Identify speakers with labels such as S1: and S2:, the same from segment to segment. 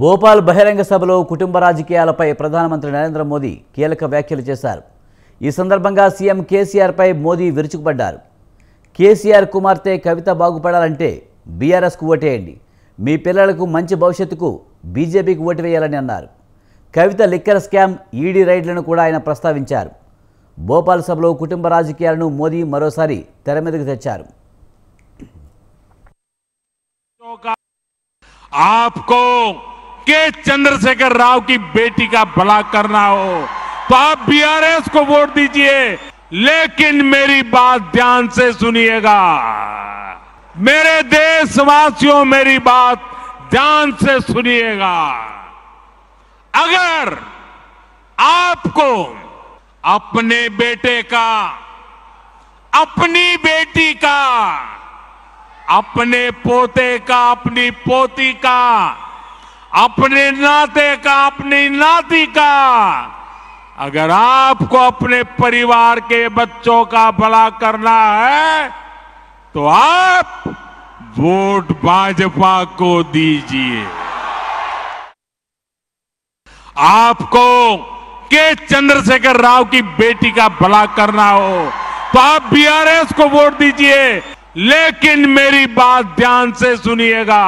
S1: భోపాల్ బహిరంగ సభలో కుటుంబ రాజకీయాలపై ప్రధానమంత్రి నరేంద్ర మోదీ కీలక వ్యాఖ్యలు చేశారు ఈ సందర్భంగా సీఎం కేసీఆర్పై మోదీ విరుచుకుపడ్డారు కేసీఆర్ కుమార్తె కవిత బాగుపడాలంటే బీఆర్ఎస్కు ఓటేయండి మీ పిల్లలకు మంచి భవిష్యత్తుకు బీజేపీకి ఓటు వేయాలని అన్నారు కవిత లిక్కర్ స్కామ్ ఈడీ రైడ్లను కూడా ఆయన ప్రస్తావించారు భోపాల్ సభలో కుటుంబ రాజకీయాలను మోదీ మరోసారి తెర మీదకు తెచ్చారు
S2: आपको के चंद्रशेखर राव की बेटी का भला करना हो तो आप बीआरएस को वोट दीजिए लेकिन मेरी बात ध्यान से सुनिएगा मेरे देशवासियों मेरी बात ध्यान से सुनिएगा अगर आपको अपने बेटे का अपनी बेटी का अपने पोते का अपनी पोती का अपने नाते का अपनी नाती का अगर आपको अपने परिवार के बच्चों का भला करना है तो आप वोट भाजपा को दीजिए आपको के चंद्रशेखर राव की बेटी का भला करना हो तो आप बीआरएस को वोट दीजिए लेकिन मेरी बात ध्यान से सुनिएगा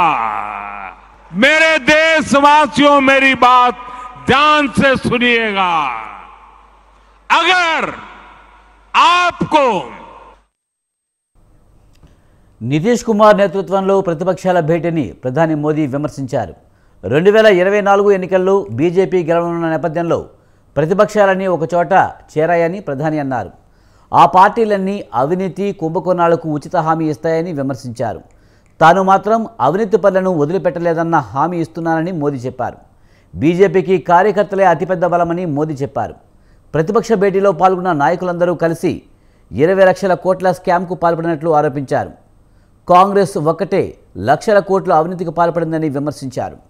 S2: मेरे देशवासियों मेरी बात ध्यान से सुनिएगा अगर आपको
S1: నితీష్ కుమార్ నేతృత్వంలో ప్రతిపక్షాల భేటీని ప్రధాని మోదీ విమర్శించారు రెండు వేల ఇరవై నాలుగు ఎన్నికల్లో బీజేపీ గెలవనున్న నేపథ్యంలో ప్రతిపక్షాలన్నీ ఒకచోట చేరాయని ప్రధాని అన్నారు ఆ పార్టీలన్నీ అవినీతి కుంభకోణాలకు ఉచిత హామీ ఇస్తాయని విమర్శించారు తాను మాత్రం అవినీతి పనులను వదిలిపెట్టలేదన్న హామీ ఇస్తున్నానని మోదీ చెప్పారు బీజేపీకి కార్యకర్తలే అతిపెద్ద బలమని మోదీ చెప్పారు ప్రతిపక్ష భేటీలో పాల్గొన్న నాయకులందరూ కలిసి ఇరవై లక్షల కోట్ల స్కామ్కు పాల్పడినట్లు ఆరోపించారు కాంగ్రెస్ ఒక్కటే లక్షల కోట్లు అవినీతికి పాల్పడిందని విమర్శించారు